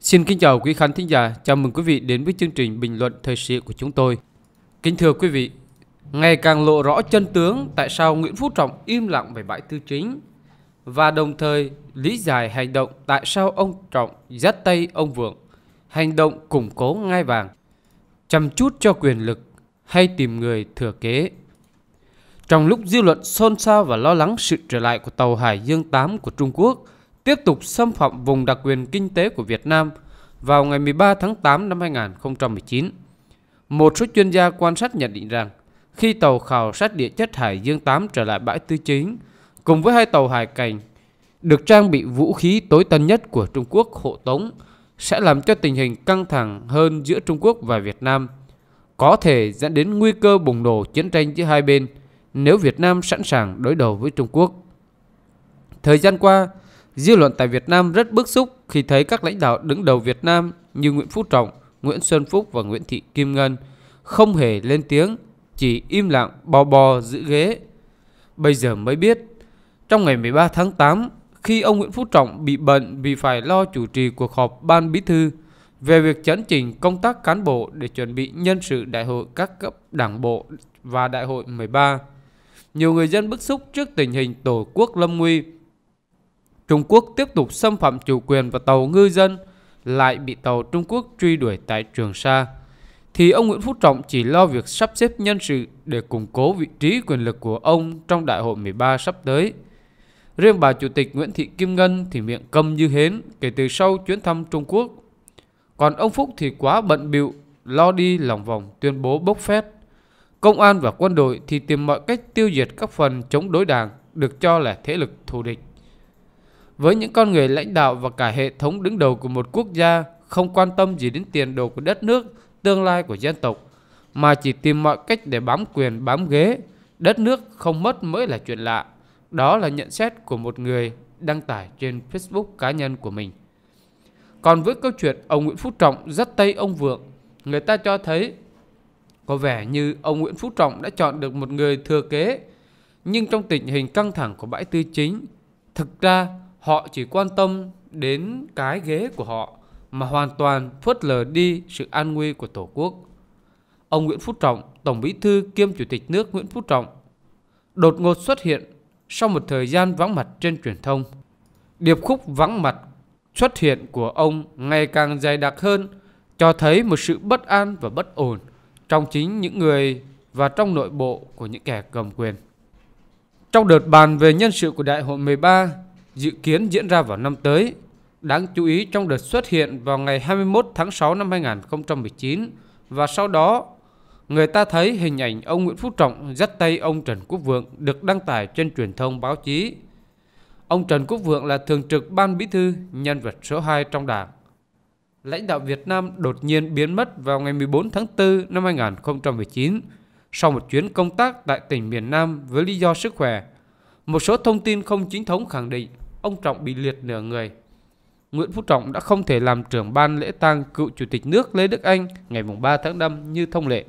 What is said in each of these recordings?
Xin kính chào quý khán thính giả, chào mừng quý vị đến với chương trình bình luận thời sự của chúng tôi. Kính thưa quý vị, ngày càng lộ rõ chân tướng tại sao Nguyễn Phú Trọng im lặng về bãi tư chính và đồng thời lý giải hành động tại sao ông Trọng dắt tay ông Vượng, hành động củng cố ngai vàng, chăm chút cho quyền lực hay tìm người thừa kế. Trong lúc dư luận xôn xao và lo lắng sự trở lại của tàu Hải Dương 8 của Trung Quốc – tiếp tục xâm phạm vùng đặc quyền kinh tế của Việt Nam vào ngày 13 tháng 8 năm 2019. Một số chuyên gia quan sát nhận định rằng, khi tàu khảo sát địa chất Hải Dương 8 trở lại bãi tư chính, cùng với hai tàu hải cảnh được trang bị vũ khí tối tân nhất của Trung Quốc hộ tống, sẽ làm cho tình hình căng thẳng hơn giữa Trung Quốc và Việt Nam, có thể dẫn đến nguy cơ bùng nổ chiến tranh giữa hai bên nếu Việt Nam sẵn sàng đối đầu với Trung Quốc. Thời gian qua, Dư luận tại Việt Nam rất bức xúc khi thấy các lãnh đạo đứng đầu Việt Nam như Nguyễn Phú Trọng, Nguyễn Xuân Phúc và Nguyễn Thị Kim Ngân không hề lên tiếng, chỉ im lặng bò bò giữ ghế. Bây giờ mới biết, trong ngày 13 tháng 8, khi ông Nguyễn Phú Trọng bị bận vì phải lo chủ trì cuộc họp ban bí thư về việc chấn chỉnh công tác cán bộ để chuẩn bị nhân sự đại hội các cấp đảng bộ và đại hội 13. Nhiều người dân bức xúc trước tình hình Tổ quốc lâm nguy Trung Quốc tiếp tục xâm phạm chủ quyền và tàu ngư dân lại bị tàu Trung Quốc truy đuổi tại Trường Sa, thì ông Nguyễn Phú Trọng chỉ lo việc sắp xếp nhân sự để củng cố vị trí quyền lực của ông trong đại hội 13 sắp tới. Riêng bà Chủ tịch Nguyễn Thị Kim Ngân thì miệng câm như hến kể từ sau chuyến thăm Trung Quốc. Còn ông Phúc thì quá bận bịu, lo đi lòng vòng tuyên bố bốc phét. Công an và quân đội thì tìm mọi cách tiêu diệt các phần chống đối đảng được cho là thế lực thù địch với những con người lãnh đạo và cả hệ thống đứng đầu của một quốc gia không quan tâm gì đến tiền đồ của đất nước, tương lai của dân tộc, mà chỉ tìm mọi cách để bám quyền, bám ghế, đất nước không mất mới là chuyện lạ. Đó là nhận xét của một người đăng tải trên Facebook cá nhân của mình. Còn với câu chuyện ông Nguyễn Phú Trọng rất tây ông Vượng, người ta cho thấy có vẻ như ông Nguyễn Phú Trọng đã chọn được một người thừa kế. Nhưng trong tình hình căng thẳng của bãi tư chính, thực ra họ chỉ quan tâm đến cái ghế của họ mà hoàn toàn phớt lờ đi sự an nguy của Tổ quốc. Ông Nguyễn Phú Trọng, Tổng Bí thư kiêm Chủ tịch nước Nguyễn Phú Trọng, đột ngột xuất hiện sau một thời gian vắng mặt trên truyền thông. Điệp khúc vắng mặt xuất hiện của ông ngày càng dày đặc hơn, cho thấy một sự bất an và bất ổn trong chính những người và trong nội bộ của những kẻ cầm quyền. Trong đợt bàn về nhân sự của Đại hội 13, dự kiến diễn ra vào năm tới. Đáng chú ý trong đợt xuất hiện vào ngày 21 tháng 6 năm 2019 và sau đó người ta thấy hình ảnh ông Nguyễn Phú Trọng dắt tay ông Trần Quốc Vượng được đăng tải trên truyền thông báo chí. Ông Trần Quốc Vượng là thường trực ban bí thư, nhân vật số 2 trong đảng. Lãnh đạo Việt Nam đột nhiên biến mất vào ngày 14 tháng 4 năm 2019 sau một chuyến công tác tại tỉnh miền Nam với lý do sức khỏe. Một số thông tin không chính thống khẳng định ông Trọng bị liệt nửa người. Nguyễn Phú Trọng đã không thể làm trưởng ban lễ tang cựu chủ tịch nước Lê Đức Anh ngày 3 tháng 5 như thông lệ.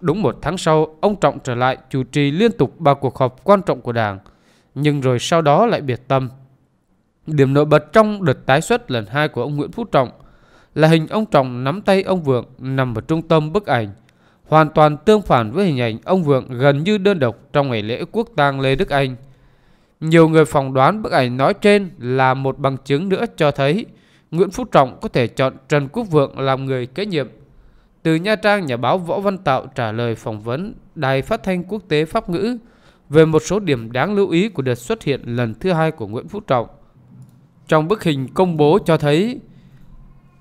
Đúng một tháng sau, ông Trọng trở lại chủ trì liên tục ba cuộc họp quan trọng của Đảng, nhưng rồi sau đó lại biệt tâm. Điểm nổi bật trong đợt tái xuất lần hai của ông Nguyễn Phú Trọng là hình ông Trọng nắm tay ông Vượng nằm ở trung tâm bức ảnh, hoàn toàn tương phản với hình ảnh ông Vượng gần như đơn độc trong ngày lễ quốc tang Lê Đức Anh – nhiều người phỏng đoán bức ảnh nói trên là một bằng chứng nữa cho thấy Nguyễn Phú Trọng có thể chọn Trần Quốc Vượng làm người kế nhiệm. Từ Nha Trang, nhà báo Võ Văn Tạo trả lời phỏng vấn Đài Phát thanh Quốc tế Pháp ngữ về một số điểm đáng lưu ý của đợt xuất hiện lần thứ hai của Nguyễn Phú Trọng. Trong bức hình công bố cho thấy,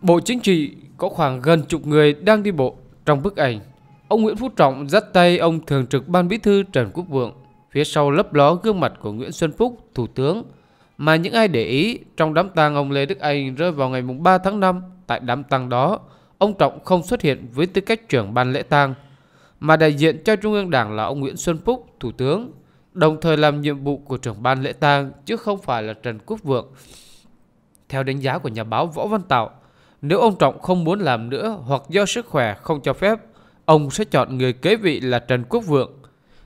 Bộ Chính trị có khoảng gần chục người đang đi bộ. Trong bức ảnh, ông Nguyễn Phú Trọng dắt tay ông Thường trực Ban Bí thư Trần Quốc Vượng Phía sau lấp ló gương mặt của Nguyễn Xuân Phúc, Thủ tướng. Mà những ai để ý, trong đám tang ông Lê Đức Anh rơi vào ngày 3 tháng 5, tại đám tang đó, ông Trọng không xuất hiện với tư cách trưởng ban lễ tang, mà đại diện cho Trung ương Đảng là ông Nguyễn Xuân Phúc, Thủ tướng, đồng thời làm nhiệm vụ của trưởng ban lễ tang chứ không phải là Trần Quốc Vượng. Theo đánh giá của nhà báo Võ Văn Tạo, nếu ông Trọng không muốn làm nữa hoặc do sức khỏe không cho phép, ông sẽ chọn người kế vị là Trần Quốc Vượng.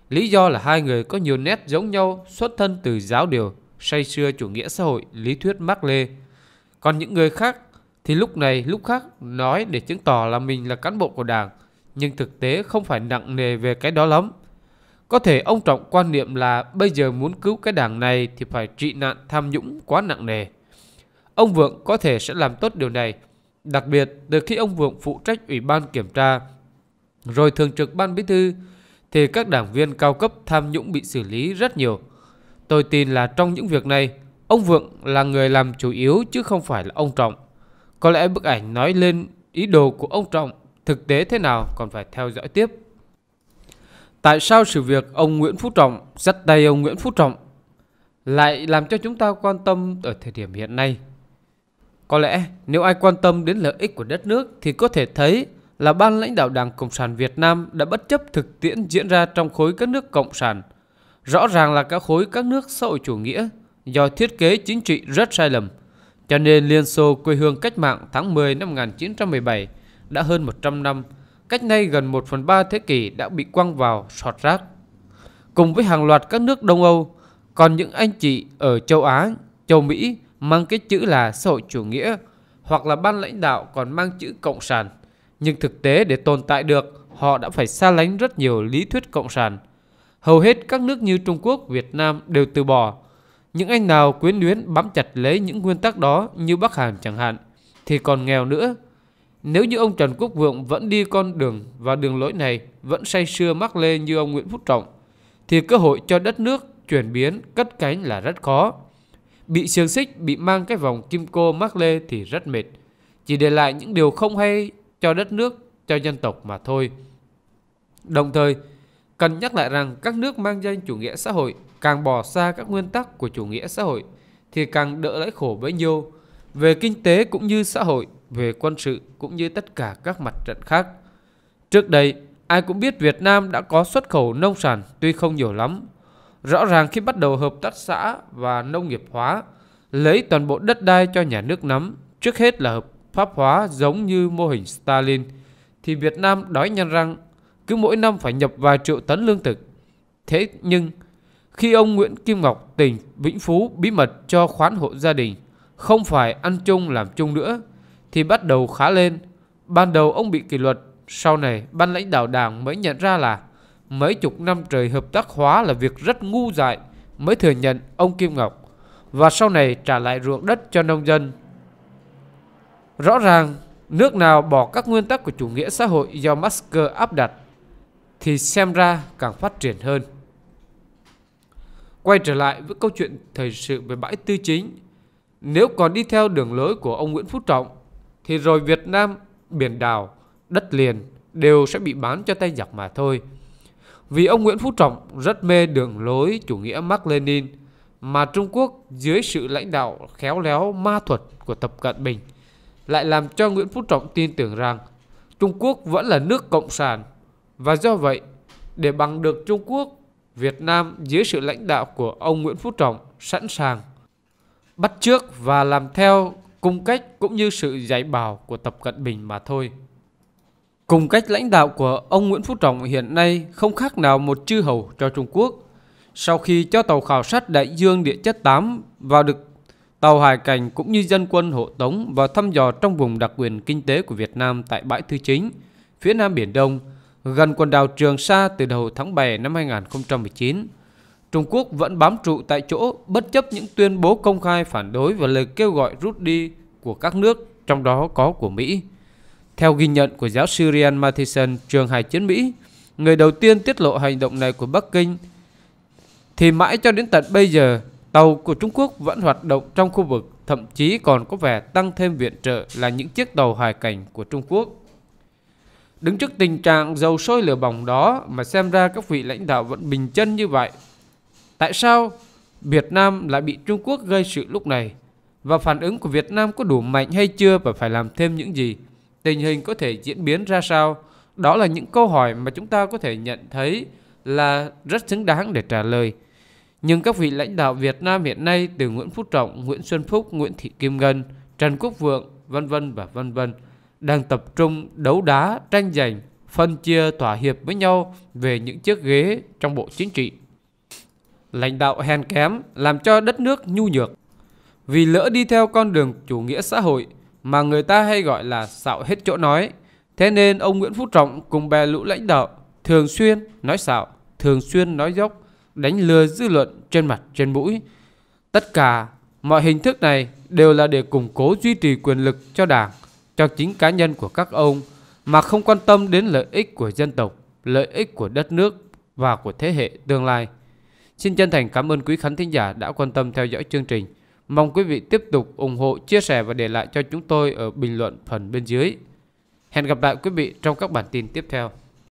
Lý do là hai người có nhiều nét giống nhau xuất thân từ giáo điều, say xưa chủ nghĩa xã hội, lý thuyết Mác Lê. Còn những người khác thì lúc này lúc khác nói để chứng tỏ là mình là cán bộ của đảng, nhưng thực tế không phải nặng nề về cái đó lắm. Có thể ông Trọng quan niệm là bây giờ muốn cứu cái đảng này thì phải trị nạn tham nhũng quá nặng nề. Ông Vượng có thể sẽ làm tốt điều này, đặc biệt từ khi ông Vượng phụ trách Ủy ban Kiểm tra, rồi Thường trực Ban Bí Thư, thì các đảng viên cao cấp tham nhũng bị xử lý rất nhiều. Tôi tin là trong những việc này, ông Vượng là người làm chủ yếu chứ không phải là ông Trọng. Có lẽ bức ảnh nói lên ý đồ của ông Trọng thực tế thế nào còn phải theo dõi tiếp. Tại sao sự việc ông Nguyễn Phú Trọng dắt tay ông Nguyễn Phú Trọng lại làm cho chúng ta quan tâm ở thời điểm hiện nay? Có lẽ nếu ai quan tâm đến lợi ích của đất nước thì có thể thấy là ban lãnh đạo Đảng Cộng sản Việt Nam đã bất chấp thực tiễn diễn ra trong khối các nước Cộng sản. Rõ ràng là các khối các nước xã hội chủ nghĩa do thiết kế chính trị rất sai lầm. Cho nên Liên Xô quê hương cách mạng tháng 10 năm 1917 đã hơn 100 năm, cách nay gần 1 phần 3 thế kỷ đã bị quăng vào sọt rác. Cùng với hàng loạt các nước Đông Âu, còn những anh chị ở châu Á, châu Mỹ mang cái chữ là xã hội chủ nghĩa hoặc là ban lãnh đạo còn mang chữ cộng sản – nhưng thực tế để tồn tại được, họ đã phải xa lánh rất nhiều lý thuyết cộng sản. Hầu hết các nước như Trung Quốc, Việt Nam đều từ bỏ. Những anh nào quyến luyến bám chặt lấy những nguyên tắc đó như Bắc Hàn chẳng hạn, thì còn nghèo nữa. Nếu như ông Trần Quốc Vượng vẫn đi con đường và đường lối này vẫn say sưa mắc lê như ông Nguyễn Phú Trọng, thì cơ hội cho đất nước chuyển biến cất cánh là rất khó. Bị xiềng xích, bị mang cái vòng kim cô mắc lê thì rất mệt. Chỉ để lại những điều không hay cho đất nước, cho dân tộc mà thôi. Đồng thời, cần nhắc lại rằng các nước mang danh chủ nghĩa xã hội càng bỏ xa các nguyên tắc của chủ nghĩa xã hội thì càng đỡ lấy khổ bấy nhiêu về kinh tế cũng như xã hội, về quân sự cũng như tất cả các mặt trận khác. Trước đây, ai cũng biết Việt Nam đã có xuất khẩu nông sản tuy không nhiều lắm. Rõ ràng khi bắt đầu hợp tác xã và nông nghiệp hóa, lấy toàn bộ đất đai cho nhà nước nắm, trước hết là hợp Pháp hóa giống như mô hình Stalin, thì Việt Nam đói nhăn răng, cứ mỗi năm phải nhập vài triệu tấn lương thực. Thế nhưng, khi ông Nguyễn Kim Ngọc tỉnh Vĩnh Phú bí mật cho khoán hộ gia đình, không phải ăn chung làm chung nữa, thì bắt đầu khá lên. Ban đầu ông bị kỷ luật, sau này ban lãnh đạo đảng mới nhận ra là mấy chục năm trời hợp tác hóa là việc rất ngu dại mới thừa nhận ông Kim Ngọc và sau này trả lại ruộng đất cho nông dân Rõ ràng, nước nào bỏ các nguyên tắc của chủ nghĩa xã hội do Marx áp đặt thì xem ra càng phát triển hơn. Quay trở lại với câu chuyện thời sự về bãi tư chính, nếu còn đi theo đường lối của ông Nguyễn Phú Trọng thì rồi Việt Nam, biển đảo, đất liền đều sẽ bị bán cho tay giặc mà thôi. Vì ông Nguyễn Phú Trọng rất mê đường lối chủ nghĩa Mark Lenin mà Trung Quốc dưới sự lãnh đạo khéo léo ma thuật của Tập Cận Bình – lại làm cho Nguyễn Phú Trọng tin tưởng rằng Trung Quốc vẫn là nước cộng sản và do vậy để bằng được Trung Quốc, Việt Nam dưới sự lãnh đạo của ông Nguyễn Phú Trọng sẵn sàng bắt trước và làm theo cung cách cũng như sự dạy bảo của Tập Cận Bình mà thôi. Cùng cách lãnh đạo của ông Nguyễn Phú Trọng hiện nay không khác nào một chư hầu cho Trung Quốc. Sau khi cho tàu khảo sát đại dương địa chất 8 vào được Tàu hải cảnh cũng như dân quân hộ tống và thăm dò trong vùng đặc quyền kinh tế của Việt Nam tại bãi Thư Chính, phía Nam Biển Đông, gần quần đảo Trường Sa từ đầu tháng 7 năm 2019. Trung Quốc vẫn bám trụ tại chỗ bất chấp những tuyên bố công khai phản đối và lời kêu gọi rút đi của các nước, trong đó có của Mỹ. Theo ghi nhận của giáo sư Ryan Matheson, trường hải chiến Mỹ, người đầu tiên tiết lộ hành động này của Bắc Kinh, thì mãi cho đến tận bây giờ, Tàu của Trung Quốc vẫn hoạt động trong khu vực, thậm chí còn có vẻ tăng thêm viện trợ là những chiếc tàu hải cảnh của Trung Quốc. Đứng trước tình trạng dầu sôi lửa bỏng đó mà xem ra các vị lãnh đạo vẫn bình chân như vậy. Tại sao Việt Nam lại bị Trung Quốc gây sự lúc này? Và phản ứng của Việt Nam có đủ mạnh hay chưa và phải làm thêm những gì? Tình hình có thể diễn biến ra sao? Đó là những câu hỏi mà chúng ta có thể nhận thấy là rất xứng đáng để trả lời nhưng các vị lãnh đạo Việt Nam hiện nay từ Nguyễn Phú Trọng, Nguyễn Xuân Phúc, Nguyễn Thị Kim Ngân, Trần Quốc Vượng, vân vân và vân vân đang tập trung đấu đá, tranh giành, phân chia thỏa hiệp với nhau về những chiếc ghế trong bộ chính trị. Lãnh đạo hèn kém làm cho đất nước nhu nhược. Vì lỡ đi theo con đường chủ nghĩa xã hội mà người ta hay gọi là xạo hết chỗ nói, thế nên ông Nguyễn Phú Trọng cùng bè lũ lãnh đạo thường xuyên nói xạo, thường xuyên nói dốc, đánh lừa dư luận trên mặt trên mũi. Tất cả mọi hình thức này đều là để củng cố duy trì quyền lực cho đảng, cho chính cá nhân của các ông mà không quan tâm đến lợi ích của dân tộc, lợi ích của đất nước và của thế hệ tương lai. Xin chân thành cảm ơn quý khán thính giả đã quan tâm theo dõi chương trình. Mong quý vị tiếp tục ủng hộ, chia sẻ và để lại cho chúng tôi ở bình luận phần bên dưới. Hẹn gặp lại quý vị trong các bản tin tiếp theo.